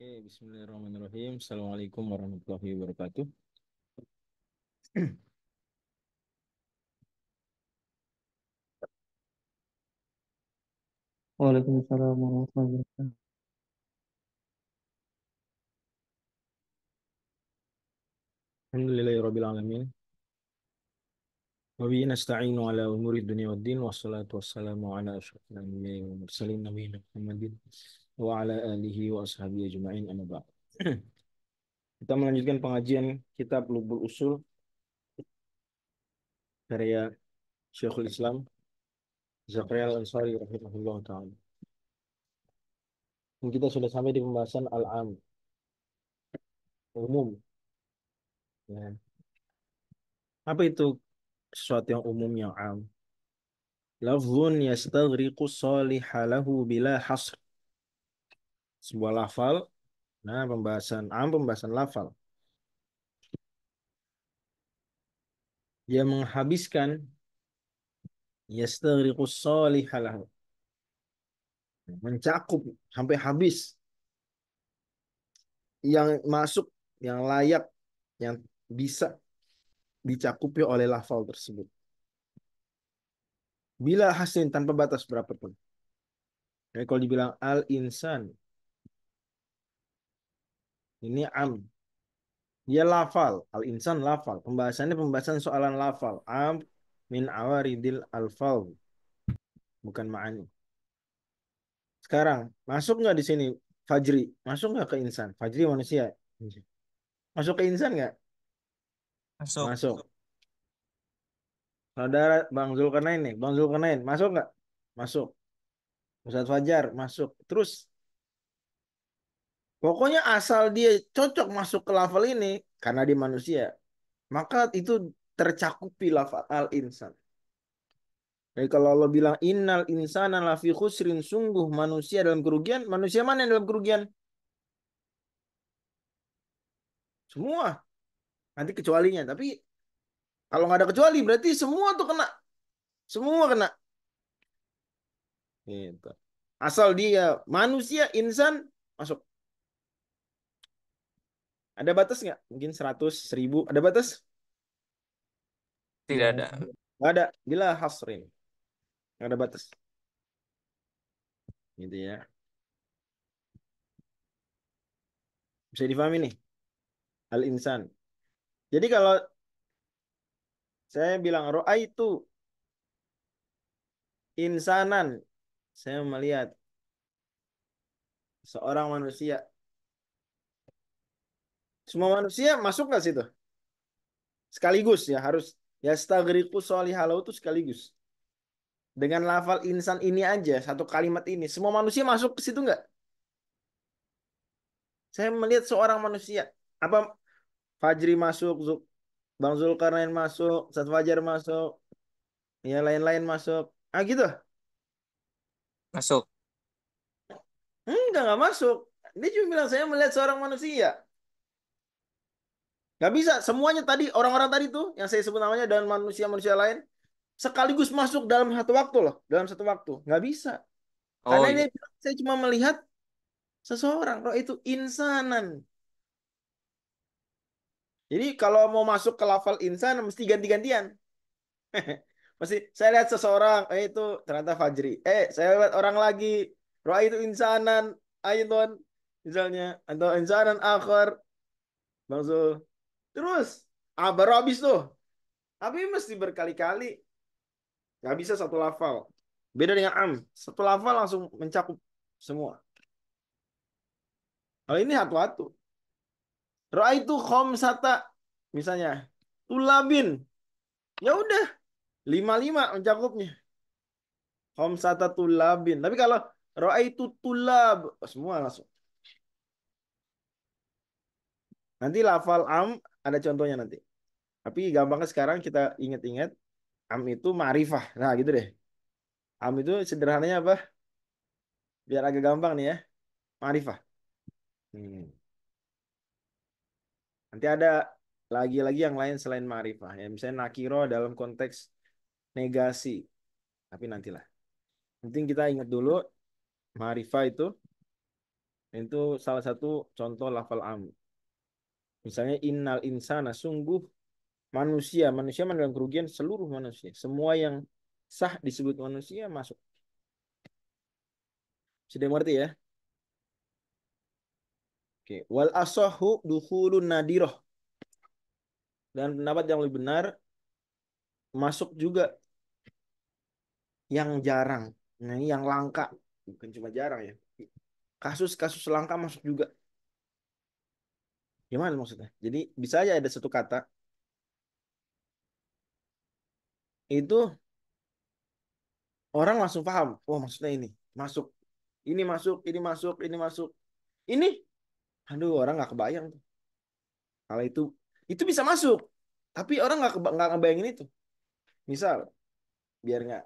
Okay, bismillahirrahmanirrahim. Assalamualaikum warahmatullahi wabarakatuh. Waalaikumsalam warahmatullahi wabarakatuh. Alhamdulillahirrabbilalamin. Wabihi nasta'inu ala umuri dunia wa din. Wassalatu wassalamu ala ashrafil anbiya wa mursalin nabiyina Muhammadin wa ala alihi wa ashabi ajma'in amma Kita melanjutkan pengajian kitab Lubul Usul karya Syekhul Islam Zakaria Al-Ansari rahimahullah taala. Kita sudah sampai di pembahasan al-am umum. Ya. Apa itu sesuatu yang umum yang am? Lafzun yastaghriqu salihalahu bila hasr sebuah lafal. Nah, pembahasan am pembahasan lafal. Dia menghabiskan yastaghriqu salihalah. Mencakup sampai habis yang masuk, yang layak, yang bisa dicakupi oleh lafal tersebut. Bila hasin tanpa batas berapapun. Jadi kalau dibilang al-insan, ini am dia lafal al insan lafal pembahasannya pembahasan soalan lafal am min awaridil alfal bukan ma'ani sekarang masuk nggak di sini Fajri masuk nggak ke insan Fajri manusia masuk ke insan nggak masuk masuk saudara Bang Zulkarnain nih Bang Zulkarnain masuk nggak masuk Ustaz Fajar masuk terus Pokoknya asal dia cocok masuk ke level ini karena di manusia, maka itu tercakupi lafal al insan. Jadi kalau lo bilang innal insana lafi khusrin sungguh manusia dalam kerugian, manusia mana yang dalam kerugian? Semua. Nanti kecualinya, tapi kalau nggak ada kecuali berarti semua tuh kena. Semua kena. Gitu. Asal dia manusia, insan masuk. Ada batas nggak? Mungkin 100, 1000. Ada batas? Tidak ada. Nggak ada. gila hasrin. Nggak ada batas. Gitu ya. Bisa difahami nih. Al-insan. Jadi kalau saya bilang roa itu insanan. Saya melihat seorang manusia semua manusia masuk nggak situ? Sekaligus ya harus ya stagriku halau itu sekaligus. Dengan lafal insan ini aja satu kalimat ini semua manusia masuk ke situ nggak? Saya melihat seorang manusia apa Fajri masuk, Bang Zulkarnain masuk, Sat Fajar masuk, ya lain-lain masuk. Ah gitu? Masuk. Enggak, enggak masuk. Dia cuma bilang saya melihat seorang manusia. Gak bisa. Semuanya tadi, orang-orang tadi tuh, yang saya sebut namanya, dan manusia-manusia lain, sekaligus masuk dalam satu waktu loh. Dalam satu waktu. Gak bisa. Oh, Karena iya. ini saya cuma melihat seseorang. Roh itu insanan. Jadi kalau mau masuk ke level insan, mesti ganti-gantian. mesti saya lihat seseorang, eh itu ternyata Fajri. Eh, saya lihat orang lagi. Roh itu insanan. Tuhan. misalnya. Atau insanan akhir. Bang Terus, ah baru habis tuh. Tapi mesti berkali-kali. Gak bisa satu lafal. Beda dengan am. Satu lafal langsung mencakup semua. Kalau ini satu-satu. itu khomsata. Misalnya. Tulabin. Ya udah. Lima-lima mencakupnya. Khomsata tulabin. Tapi kalau itu tulab. Oh, semua langsung. Nanti lafal am ada contohnya nanti. Tapi gampangnya sekarang kita ingat-ingat am itu ma'rifah. Nah, gitu deh. Am itu sederhananya apa? Biar agak gampang nih ya. Ma'rifah. Hmm. Nanti ada lagi-lagi yang lain selain ma'rifah. Ya, misalnya nakiro dalam konteks negasi. Tapi nantilah. Penting kita ingat dulu ma'rifah itu itu salah satu contoh lafal am. Misalnya innal insana sungguh manusia, manusia mana kerugian seluruh manusia. Semua yang sah disebut manusia masuk. Sudah mengerti ya? Oke, wal asahu dukhulun nadiroh. Dan pendapat yang lebih benar masuk juga yang jarang. Nah, yang langka, bukan cuma jarang ya. Kasus-kasus langka masuk juga. Gimana maksudnya? Jadi bisa aja ada satu kata itu orang langsung paham. Wah oh, maksudnya ini masuk, ini masuk, ini masuk, ini masuk, ini. Aduh orang nggak kebayang tuh. Kalau itu itu bisa masuk, tapi orang nggak nggak ngebayangin itu. Misal biar nggak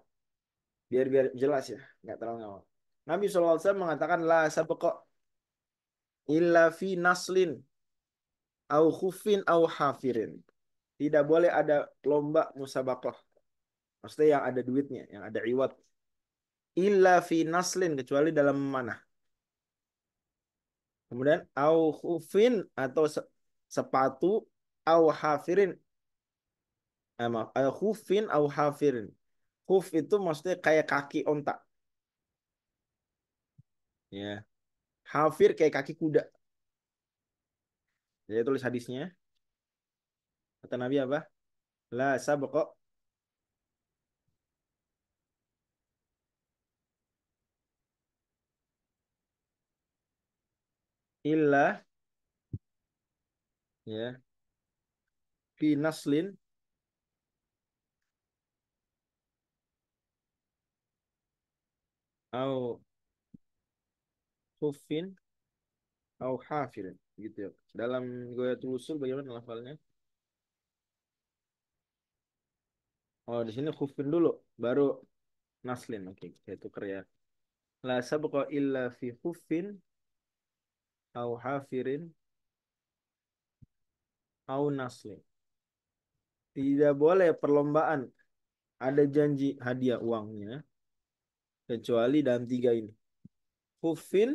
biar biar jelas ya, nggak terlalu ngawal. Nabi SAW mengatakan lah, sabqa illa fi naslin au khufin au hafirin. Tidak boleh ada lomba musabakoh. Maksudnya yang ada duitnya, yang ada iwat. Illa fi naslin, kecuali dalam mana. Kemudian au khufin atau sepatu au hafirin. Eh, au eh, khufin au hafirin. Khuf itu maksudnya kayak kaki onta. Ya. Hafir kayak kaki kuda. Jadi tulis hadisnya. Kata Nabi apa? La sabqa illa ya fi naslin au hufin au hafirin gitu ya. Dalam gue tulusul bagaimana lafalnya? Oh, di sini khufin dulu, baru naslin. Oke, okay, saya tuker ya. La sabqa illa fi khufin au hafirin au naslin. Tidak boleh perlombaan ada janji hadiah uangnya kecuali dalam tiga ini. Khufin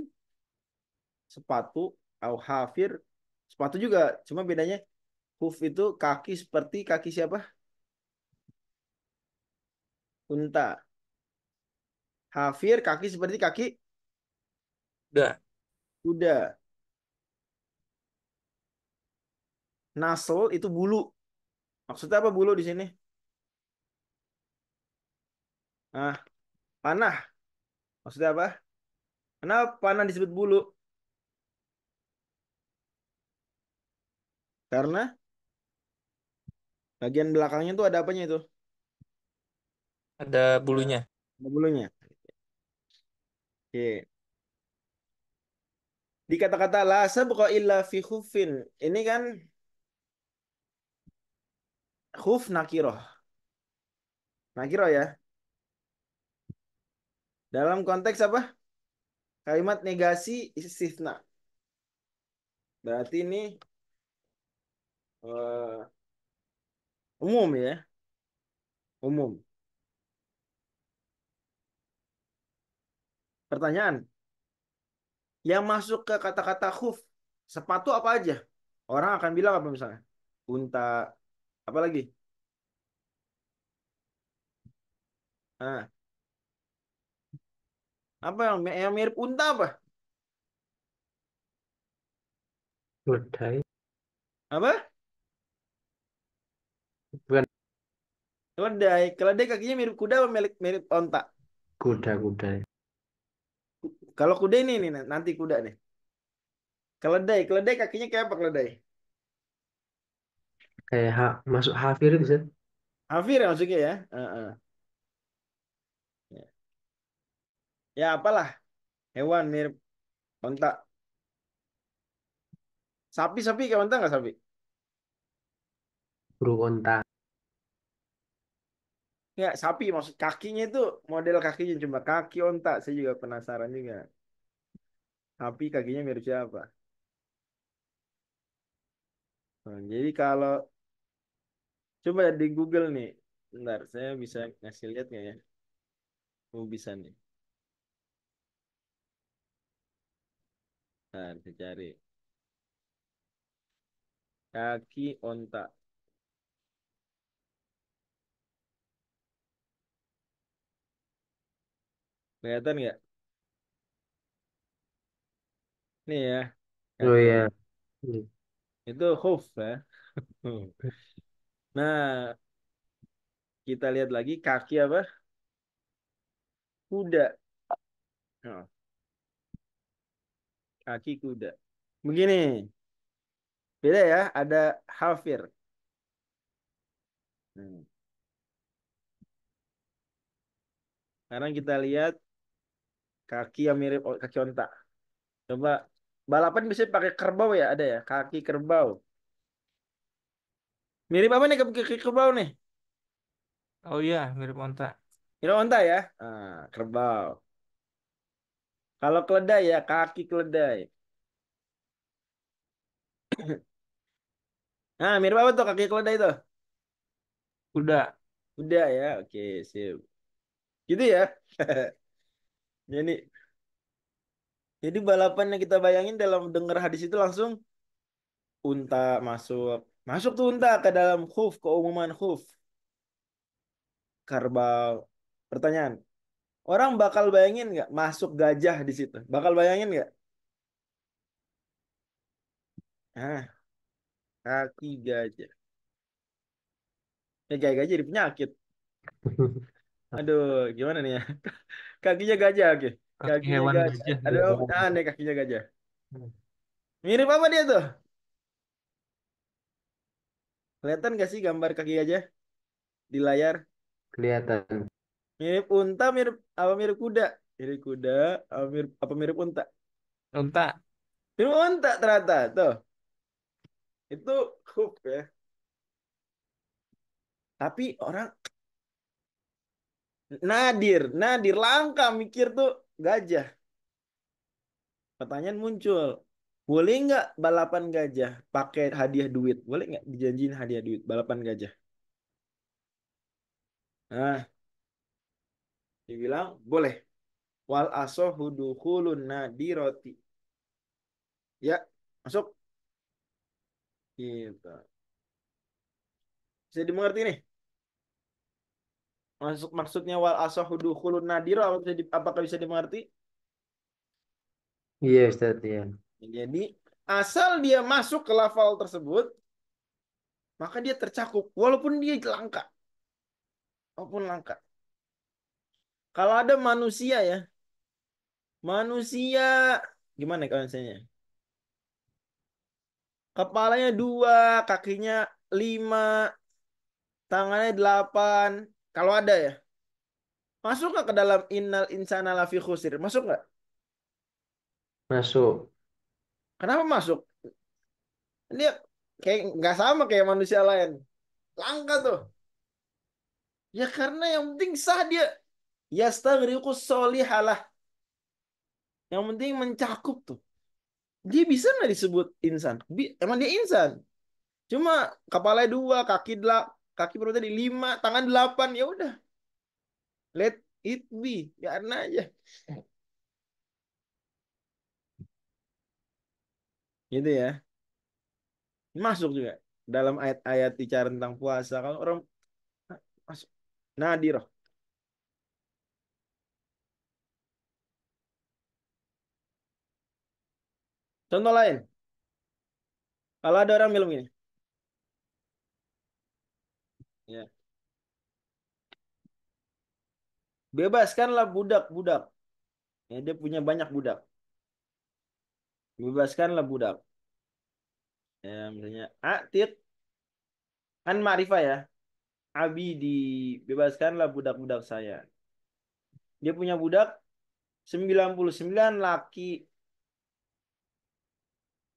sepatu au hafir sepatu juga cuma bedanya hoof itu kaki seperti kaki siapa unta hafir kaki seperti kaki kuda kuda nasol itu bulu maksudnya apa bulu di sini ah panah maksudnya apa kenapa panah disebut bulu Karena bagian belakangnya tuh ada apanya itu? Ada bulunya. Ada bulunya. Oke. Di kata-kata la sabqa illa fi khufin. Ini kan khuf nakiroh. Nakiroh ya. Dalam konteks apa? Kalimat negasi istisna. Berarti ini Eh, umum ya umum pertanyaan yang masuk ke kata-kata khuf sepatu apa aja orang akan bilang apa misalnya unta apa lagi ah apa yang yang mirip unta apa keledai apa Keledai. Keledai kakinya mirip kuda apa mirip, mirip onta? Kuda, kuda. Kalau kuda ini nih nanti kuda nih. Keledai, keledai kakinya kayak apa keledai? Kayak ha masuk hafir itu, Hafir ya maksudnya ya. Uh -uh. Ya. apalah hewan mirip onta. Sapi-sapi kayak onta nggak sapi? Burung onta. Ya, sapi maksud kakinya itu model kakinya cuma kaki onta. Saya juga penasaran juga. Sapi kakinya mirip siapa? Nah, jadi kalau coba di Google nih, bentar saya bisa ngasih lihat nggak ya? Oh bisa nih. Nah, saya cari. Kaki onta. Kelihatan nggak? ini ya. Oh ya. Hmm. Itu hoof ya. Nah, kita lihat lagi kaki apa? Kuda. Nah. Kaki kuda. Begini. Beda ya, ada hafir. Hmm. Sekarang kita lihat kaki yang mirip kaki onta. Coba balapan bisa pakai kerbau ya ada ya kaki kerbau. Mirip apa nih kaki kerbau nih? Oh iya mirip onta. Mirip onta ya, ah, kerbau. Kalau keledai ya kaki keledai. nah mirip apa tuh kaki keledai tuh? Udah. Udah ya, oke sip. Gitu ya. Jadi jadi balapan yang kita bayangin dalam dengar hadis itu langsung unta masuk. Masuk tuh unta ke dalam khuf, keumuman khuf. Karbau. Pertanyaan. Orang bakal bayangin nggak masuk gajah di situ? Bakal bayangin nggak? Ah, kaki gajah. Ya gajah jadi penyakit. Aduh, gimana nih ya? kakinya gajah oke. Kaki hewan gajah. gajah. Ada oh. aneh kakinya gajah. Hmm. Mirip apa dia tuh? Kelihatan gak sih gambar kaki gajah di layar? Kelihatan. Mirip unta, mirip apa mirip kuda? Mirip kuda, apa mirip, apa mirip unta? Unta. Mirip unta ternyata tuh. Itu hook ya. Tapi orang Nadir, Nadir langka mikir tuh gajah. Pertanyaan muncul, boleh nggak balapan gajah pakai hadiah duit? Boleh nggak dijanjiin hadiah duit balapan gajah? Nah, dibilang boleh. Wal asohuduhulun nadiroti. Ya, masuk. Gitu. Bisa dimengerti nih? Maksud, maksudnya wal asahu dukhulun nadir apa bisa apakah bisa dimengerti? Iya yes, Ustaz ya. Jadi asal dia masuk ke lafal tersebut maka dia tercakup walaupun dia langka. Walaupun langka. Kalau ada manusia ya. Manusia gimana ya kalau misalnya? Kepalanya dua, kakinya lima, tangannya delapan, kalau ada ya. Masuk nggak ke dalam innal insana lafi khusir? Masuk nggak? Masuk. Kenapa masuk? Dia kayak nggak sama kayak manusia lain. Langka tuh. Ya karena yang penting sah dia. Ya Yastaghriqu solihalah. Yang penting mencakup tuh. Dia bisa nggak disebut insan? Emang dia insan? Cuma kepala dua, kaki delapan, kaki perutnya tadi lima, tangan delapan, ya udah. Let it be, biarin aja. Gitu ya. Masuk juga dalam ayat-ayat bicara tentang puasa. Kalau orang masuk nadiroh. Contoh lain. Kalau ada orang bilang ini Ya. Bebaskanlah budak-budak. Ya, dia punya banyak budak. Bebaskanlah budak. Ya, misalnya atit ah, kan ma'rifah ya. abi dibebaskanlah budak-budak saya. Dia punya budak 99 laki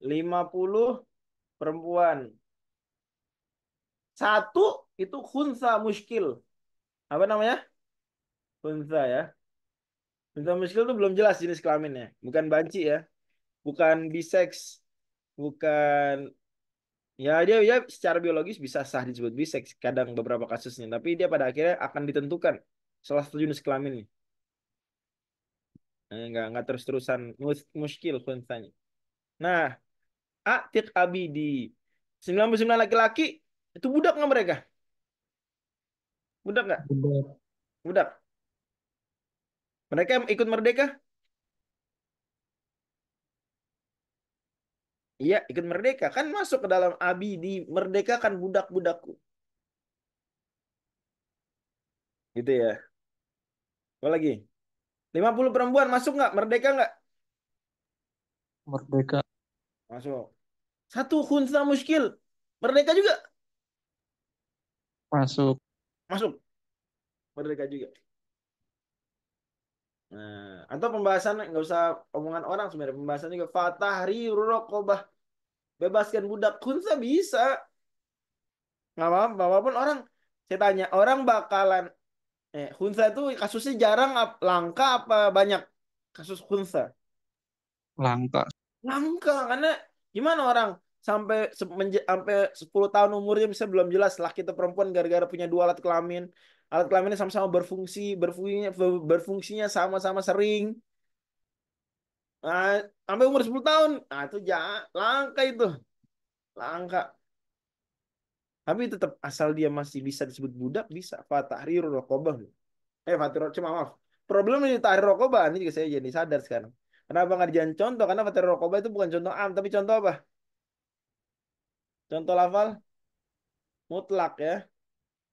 50 perempuan. Satu itu khunsa muskil. Apa namanya? Khunsa ya. Khunsa muskil itu belum jelas jenis kelaminnya. Bukan banci ya. Bukan biseks. Bukan Ya dia ya secara biologis bisa sah disebut biseks kadang beberapa kasusnya, tapi dia pada akhirnya akan ditentukan salah satu jenis kelamin Nah, enggak eh, enggak terus-terusan mus muskil khunsanya. Nah, Atik Abidi. 99 laki-laki itu budak nggak mereka? budak nggak budak budak mereka ikut merdeka Iya, ikut merdeka. Kan masuk ke dalam abi di merdeka kan budak-budakku. Gitu ya. Apa lagi? 50 perempuan masuk nggak? Merdeka nggak? Merdeka. Masuk. Satu khunsa muskil. Merdeka juga? Masuk masuk merdeka juga nah atau pembahasan nggak usah omongan orang sebenarnya pembahasan juga fatahri rokobah bebaskan budak kunsa bisa nggak apa-apa walaupun orang saya tanya orang bakalan eh kunsa itu kasusnya jarang langka apa banyak kasus kunsa langka langka karena gimana orang sampai sampai 10 tahun umurnya bisa belum jelas laki atau perempuan gara-gara punya dua alat kelamin. Alat kelaminnya sama-sama berfungsi, berfungsinya berfungsinya sama-sama sering. Nah, sampai umur 10 tahun, nah itu ya langka itu. Langka. Tapi tetap asal dia masih bisa disebut budak bisa fatahri rokobah. Eh fatahriru cuma maaf. Problemnya di tahri rokobah ini juga saya jadi sadar sekarang. Kenapa nggak dijadikan contoh? Karena fatahriru rokobah itu bukan contoh am tapi contoh apa? Contoh lafal mutlak ya.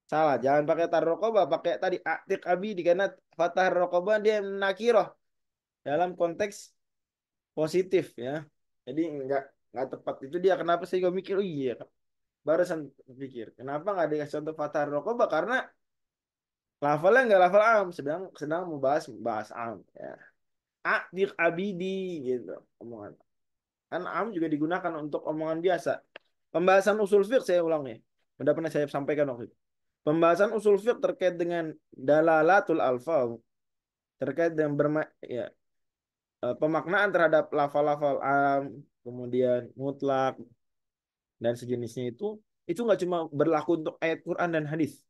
Salah, jangan pakai tarrokoba, pakai tadi aktik abidi karena fatah rokoba dia nakiroh dalam konteks positif ya. Jadi enggak nggak tepat itu dia kenapa sih juga mikir oh iya barusan pikir kenapa nggak dikasih contoh fatah rokoba karena lafalnya nggak lafal am sedang sedang membahas bahas am ya aktif abidi gitu omongan kan am juga digunakan untuk omongan biasa Pembahasan usul fiqh saya ulang ya. Sudah pernah saya sampaikan waktu itu. Pembahasan usul fiqh terkait dengan dalalatul alfaz terkait dengan berma ya e, pemaknaan terhadap lafal-lafal am kemudian mutlak dan sejenisnya itu itu nggak cuma berlaku untuk ayat Quran dan hadis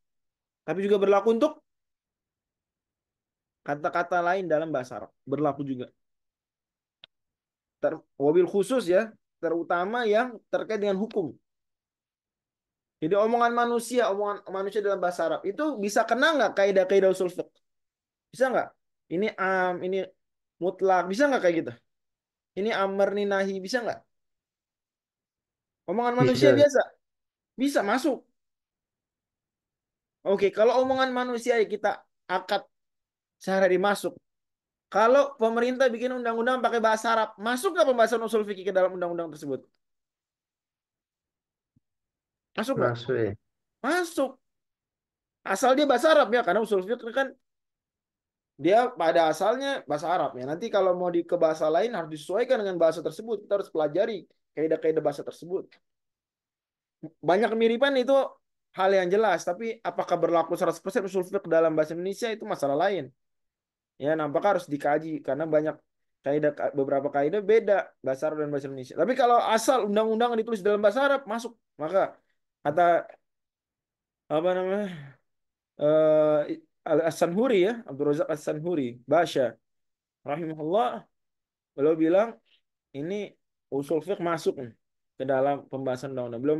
tapi juga berlaku untuk kata-kata lain dalam bahasa Arab berlaku juga Ter, wabil khusus ya terutama yang terkait dengan hukum. Jadi omongan manusia, omongan manusia dalam bahasa Arab itu bisa kena nggak kaidah-kaidah usul fiqh? Bisa nggak? Ini am, ini mutlak, bisa nggak kayak gitu? Ini amr, ini nahi, bisa nggak? Omongan manusia biasa, bisa masuk. Oke, kalau omongan manusia ya kita akad sehari masuk, kalau pemerintah bikin undang-undang pakai bahasa Arab, masuk nggak pembahasan usul fikih ke dalam undang-undang tersebut? Masuk nggak? Masuk. Ya. Masuk. Asal dia bahasa Arab ya, karena usul fikih kan dia pada asalnya bahasa Arab ya. Nanti kalau mau di ke bahasa lain harus disesuaikan dengan bahasa tersebut. Kita harus pelajari kaidah-kaidah bahasa tersebut. Banyak kemiripan itu hal yang jelas, tapi apakah berlaku 100% usul fikih dalam bahasa Indonesia itu masalah lain ya nampaknya harus dikaji karena banyak kaidah beberapa kaidah beda bahasa Arab dan bahasa Indonesia. Tapi kalau asal undang-undang ditulis dalam bahasa Arab masuk, maka kata apa namanya? Uh, eh, as ya, Abdul Razak as Huri bahasa, rahimahullah beliau bilang ini usul fiqh masuk ke dalam pembahasan undang-undang. Belum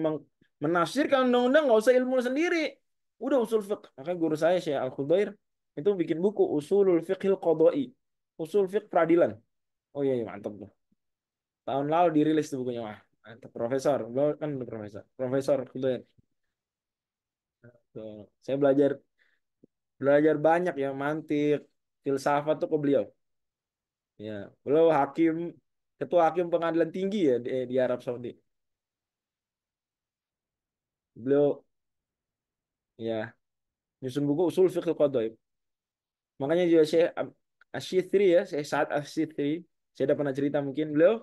menafsirkan undang-undang nggak usah ilmu sendiri. Udah usul fiqh. Maka guru saya Syekh Al-Khudair itu bikin buku usulul fiqhil qodoi usul fiqh peradilan oh iya, iya mantap tuh tahun lalu dirilis tuh bukunya wah mantap profesor beliau kan profesor profesor Kudayan. saya belajar belajar banyak ya mantik filsafat tuh ke beliau ya beliau hakim ketua hakim pengadilan tinggi ya di, di Arab Saudi beliau ya nyusun buku usul fiqh qadha'i Makanya juga saya asyik ah, Asyithri ya, saya saat asyik Asyithri, saya ada pernah cerita mungkin beliau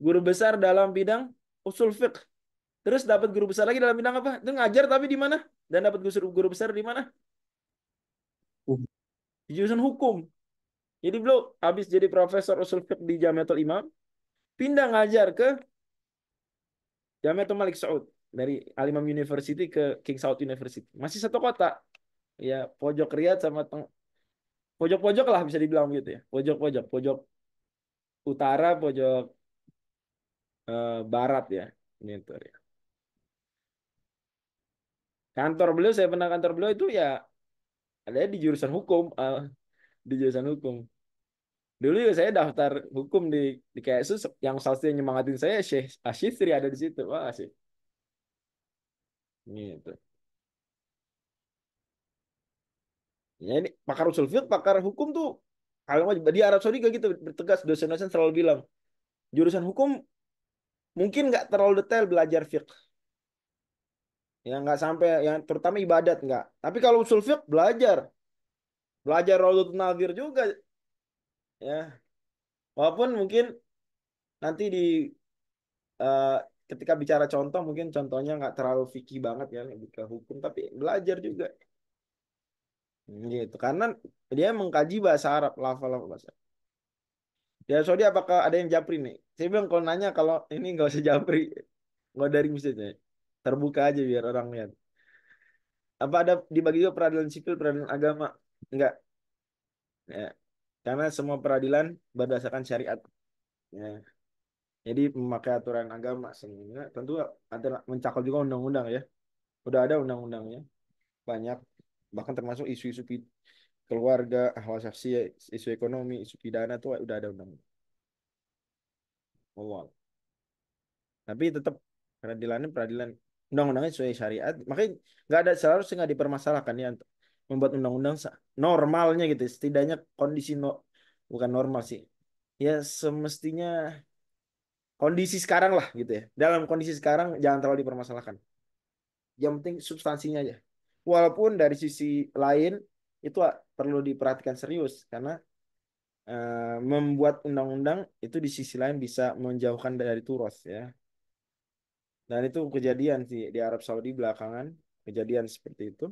guru besar dalam bidang usul fiqh. Terus dapat guru besar lagi dalam bidang apa? Itu ngajar tapi di mana? Dan dapat guru guru besar di mana? Uh. Di jurusan hukum. Jadi beliau habis jadi profesor usul fiqh di Jamiatul Imam, pindah ngajar ke Jamiatul Malik Saud dari Al Imam University ke King Saud University. Masih satu kota. Ya, pojok Riyadh sama pojok-pojok lah bisa dibilang gitu ya pojok-pojok pojok utara pojok eh, barat ya ini tuh ya kantor beliau saya pernah kantor beliau itu ya ada di jurusan hukum uh, di jurusan hukum dulu juga saya daftar hukum di di sus, yang salah yang nyemangatin saya Syekh Asyifri ada di situ wah sih gitu Ya ini pakar usul fiqh, pakar hukum tuh kalau di Arab Saudi gitu bertegas dosen-dosen selalu bilang jurusan hukum mungkin nggak terlalu detail belajar fiqh. Ya nggak sampai yang terutama ibadat nggak. Tapi kalau usul fiqh belajar belajar Raudhatul Nadir juga ya. Walaupun mungkin nanti di uh, ketika bicara contoh mungkin contohnya nggak terlalu fikih banget ya lebih ke hukum tapi belajar juga Gitu. Karena dia mengkaji bahasa Arab, lafal-lafal bahasa Arab. Ya, Di Saudi apakah ada yang japri nih? Saya bilang kalau nanya kalau ini nggak usah japri, nggak dari nih Terbuka aja biar orang lihat. Apa ada dibagi juga peradilan sipil, peradilan agama? Enggak. Ya. Karena semua peradilan berdasarkan syariat. Ya. Jadi memakai aturan agama semuanya tentu ada mencakup juga undang-undang ya. Udah ada undang-undangnya. Banyak bahkan termasuk isu-isu keluarga, hal saksi, isu ekonomi, isu pidana tuh udah ada undang-undang. Oh, Tapi tetap peradilannya peradilan undang-undangnya sesuai syariat. Makanya nggak ada selalu nggak dipermasalahkan ya membuat undang-undang normalnya gitu. Setidaknya kondisi no, bukan normal sih. Ya semestinya kondisi sekarang lah gitu ya. Dalam kondisi sekarang jangan terlalu dipermasalahkan. Yang penting substansinya aja walaupun dari sisi lain itu ah, perlu diperhatikan serius karena uh, membuat undang-undang itu di sisi lain bisa menjauhkan dari turos ya dan itu kejadian sih di Arab Saudi belakangan kejadian seperti itu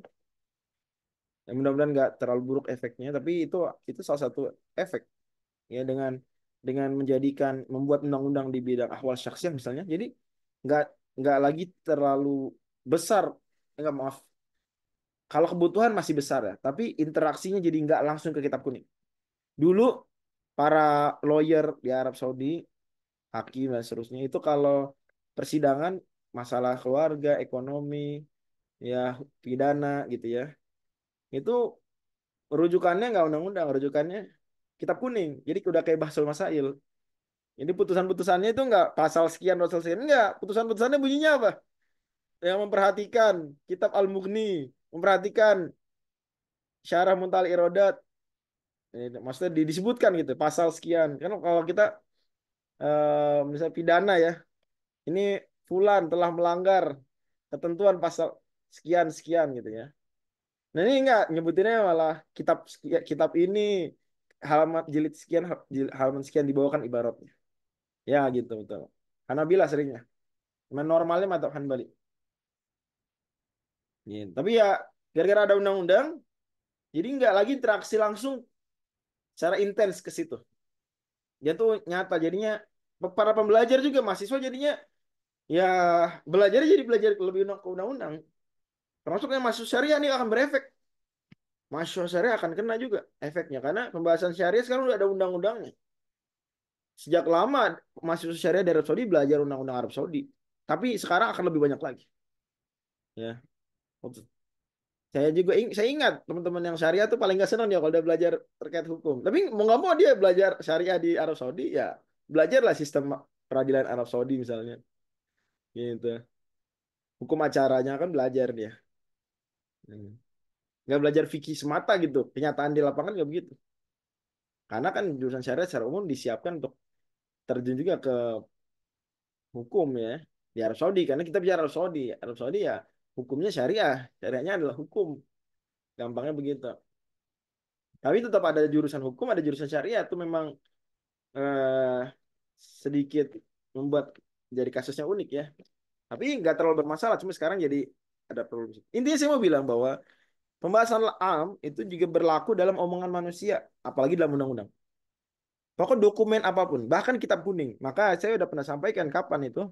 ya, mudah-mudahan nggak terlalu buruk efeknya tapi itu itu salah satu efek ya dengan dengan menjadikan membuat undang-undang di bidang awal syaksi misalnya jadi nggak nggak lagi terlalu besar enggak ya, maaf kalau kebutuhan masih besar ya, tapi interaksinya jadi nggak langsung ke kitab kuning. Dulu para lawyer di Arab Saudi, hakim dan seterusnya itu kalau persidangan masalah keluarga, ekonomi, ya pidana gitu ya. Itu rujukannya nggak undang-undang, rujukannya kitab kuning. Jadi udah kayak bahasul masail. Ini putusan-putusannya itu nggak pasal sekian, pasal sekian. Nggak, putusan-putusannya bunyinya apa? Yang memperhatikan kitab Al-Mughni, memperhatikan syarah muntal irodat maksudnya disebutkan gitu pasal sekian kan kalau kita eh, misalnya pidana ya ini fulan telah melanggar ketentuan pasal sekian sekian gitu ya nah ini enggak nyebutinnya malah kitab kitab ini halaman jilid sekian halaman sekian dibawakan ibaratnya ya gitu betul karena bila seringnya cuman normalnya mata Hanbali Ya, tapi ya gara-gara ada undang-undang, jadi nggak lagi interaksi langsung secara intens ke situ. Jadi tuh nyata jadinya para pembelajar juga mahasiswa jadinya ya belajar jadi belajar lebih ke undang-undang. Termasuk yang masuk syariah ini akan berefek. Masuk syariah akan kena juga efeknya karena pembahasan syariah sekarang udah ada undang-undangnya. Sejak lama mahasiswa syariah dari Arab Saudi belajar undang-undang Arab Saudi, tapi sekarang akan lebih banyak lagi. Ya, saya juga ing saya ingat teman-teman yang syariah tuh paling gak senang ya kalau dia belajar terkait hukum. Tapi mau nggak mau dia belajar syariah di Arab Saudi ya belajarlah sistem peradilan Arab Saudi misalnya. Gitu. Hukum acaranya kan belajar dia. Hmm. Nggak belajar fikih semata gitu. Kenyataan di lapangan nggak begitu. Karena kan jurusan syariah secara umum disiapkan untuk terjun juga ke hukum ya di Arab Saudi karena kita bicara Arab Saudi Arab Saudi ya hukumnya syariah. Syariahnya adalah hukum. Gampangnya begitu. Tapi tetap ada jurusan hukum, ada jurusan syariah. Itu memang eh, sedikit membuat jadi kasusnya unik ya. Tapi nggak terlalu bermasalah. Cuma sekarang jadi ada problem. Intinya saya mau bilang bahwa pembahasan am itu juga berlaku dalam omongan manusia. Apalagi dalam undang-undang. Pokok dokumen apapun, bahkan kitab kuning. Maka saya sudah pernah sampaikan kapan itu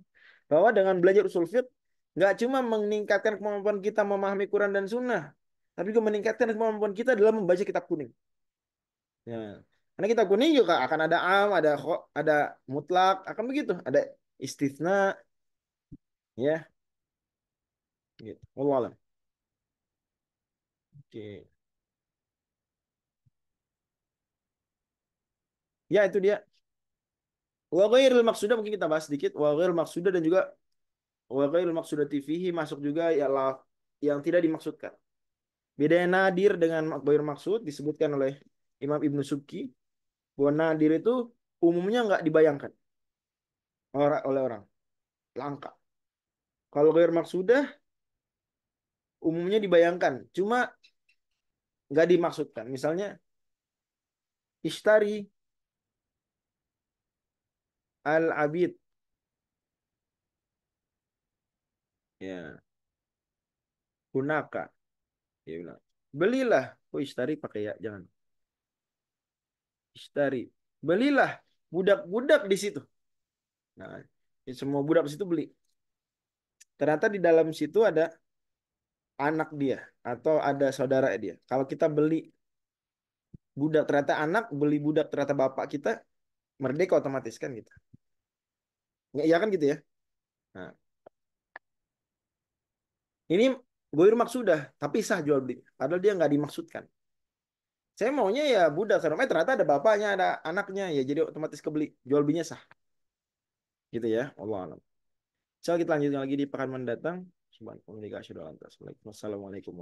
bahwa dengan belajar usul fiqh Nggak cuma meningkatkan kemampuan kita memahami Quran dan Sunnah, tapi juga meningkatkan kemampuan kita dalam membaca kitab kuning. Ya. Karena kitab kuning juga akan ada am, ada ada mutlak, akan begitu, ada istisna, ya. Gitu. Oke. Ya itu dia. Wa ghairul maksudah mungkin kita bahas sedikit. Wa ghairul maksudah dan juga wa ghairul maqsudati fihi masuk juga ialah yang tidak dimaksudkan. Bedanya nadir dengan ghair maksud disebutkan oleh Imam Ibnu Subki bahwa nadir itu umumnya nggak dibayangkan orang oleh orang langka. Kalau ghair maksudah umumnya dibayangkan, cuma nggak dimaksudkan. Misalnya ishtari al-abid Ya. gunaka Dia ya, bilang, belilah. Oh, istari pakai ya, jangan. Istari. Belilah budak-budak di situ. Nah, ya, semua budak di situ beli. Ternyata di dalam situ ada anak dia atau ada saudara dia. Kalau kita beli budak ternyata anak, beli budak ternyata bapak kita merdeka otomatis kan gitu Ya, ya kan gitu ya. Nah, ini gue goir sudah tapi sah jual beli. Padahal dia nggak dimaksudkan. Saya maunya ya budak, karena eh, ternyata ada bapaknya, ada anaknya, ya jadi otomatis kebeli. Jual belinya sah. Gitu ya, Allah alam. So, kita lanjutkan lagi di pekan mendatang. Assalamualaikum warahmatullahi wabarakatuh. Assalamualaikum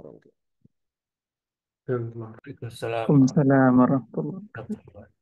warahmatullahi wabarakatuh.